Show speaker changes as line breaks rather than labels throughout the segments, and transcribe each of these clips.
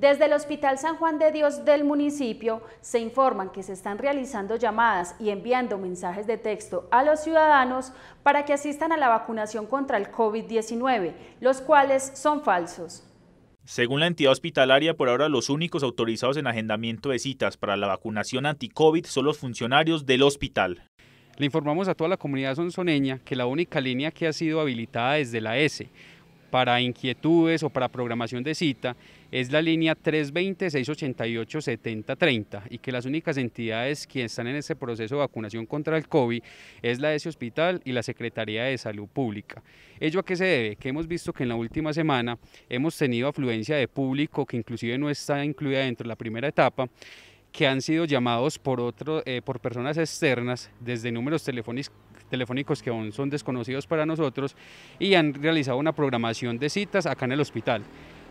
Desde el Hospital San Juan de Dios del municipio se informan que se están realizando llamadas y enviando mensajes de texto a los ciudadanos para que asistan a la vacunación contra el COVID-19, los cuales son falsos.
Según la entidad hospitalaria, por ahora los únicos autorizados en agendamiento de citas para la vacunación anti-COVID son los
funcionarios del hospital. Le informamos a toda la comunidad sonsoneña que la única línea que ha sido habilitada es de la S para inquietudes o para programación de cita es la línea 320-688-7030 y que las únicas entidades que están en este proceso de vacunación contra el COVID es la de ese Hospital y la Secretaría de Salud Pública. ¿Ello a qué se debe? Que hemos visto que en la última semana hemos tenido afluencia de público que inclusive no está incluida dentro de la primera etapa que han sido llamados por, eh, por personas externas desde números telefónicos telefónicos que aún son desconocidos para nosotros y han realizado una programación de citas acá en el hospital.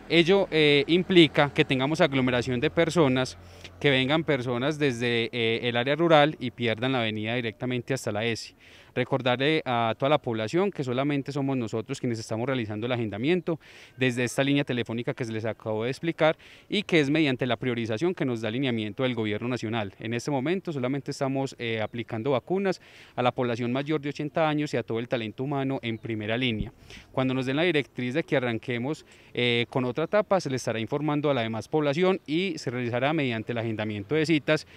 Ello eh, implica que tengamos aglomeración de personas, que vengan personas desde eh, el área rural y pierdan la avenida directamente hasta la ESI. Recordarle a toda la población que solamente somos nosotros quienes estamos realizando el agendamiento desde esta línea telefónica que se les acabo de explicar y que es mediante la priorización que nos da alineamiento del gobierno nacional. En este momento solamente estamos eh, aplicando vacunas a la población mayor de 80 años y a todo el talento humano en primera línea. Cuando nos den la directriz de que arranquemos eh, con otra etapa, se le estará informando a la demás población y se realizará mediante el agendamiento de citas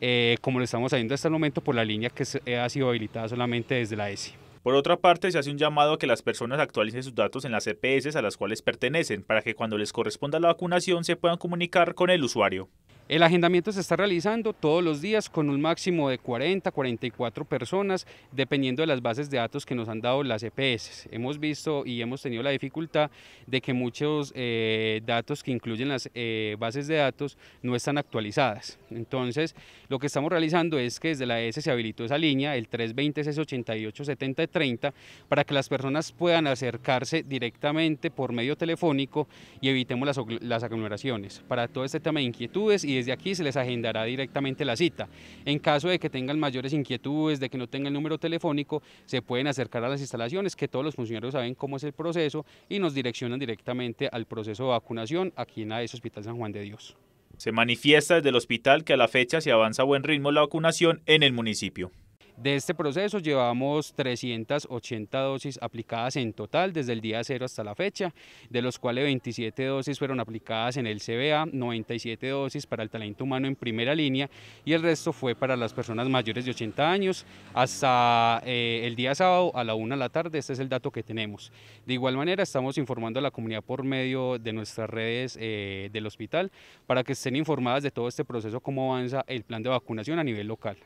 eh, como lo estamos haciendo hasta el momento por la línea que eh, ha sido habilitada solamente desde la ESI.
Por otra parte, se hace un llamado a que las personas actualicen sus datos en las EPS a las cuales pertenecen para que cuando les corresponda la vacunación se
puedan comunicar con el usuario. El agendamiento se está realizando todos los días con un máximo de 40, 44 personas, dependiendo de las bases de datos que nos han dado las EPS. Hemos visto y hemos tenido la dificultad de que muchos eh, datos que incluyen las eh, bases de datos no están actualizadas. Entonces, lo que estamos realizando es que desde la ES se habilitó esa línea, el 320-688-7030, para que las personas puedan acercarse directamente por medio telefónico y evitemos las, las aglomeraciones. Para todo este tema de inquietudes y de desde aquí se les agendará directamente la cita. En caso de que tengan mayores inquietudes, de que no tengan el número telefónico, se pueden acercar a las instalaciones, que todos los funcionarios saben cómo es el proceso y nos direccionan directamente al proceso de vacunación aquí en AES Hospital San Juan de Dios.
Se manifiesta desde el hospital que a la fecha se avanza a buen ritmo la vacunación en el municipio.
De este proceso llevamos 380 dosis aplicadas en total desde el día cero hasta la fecha, de los cuales 27 dosis fueron aplicadas en el CBA, 97 dosis para el talento humano en primera línea y el resto fue para las personas mayores de 80 años hasta eh, el día sábado a la 1 de la tarde. Este es el dato que tenemos. De igual manera estamos informando a la comunidad por medio de nuestras redes eh, del hospital para que estén informadas de todo este proceso, cómo avanza el plan de vacunación a nivel local.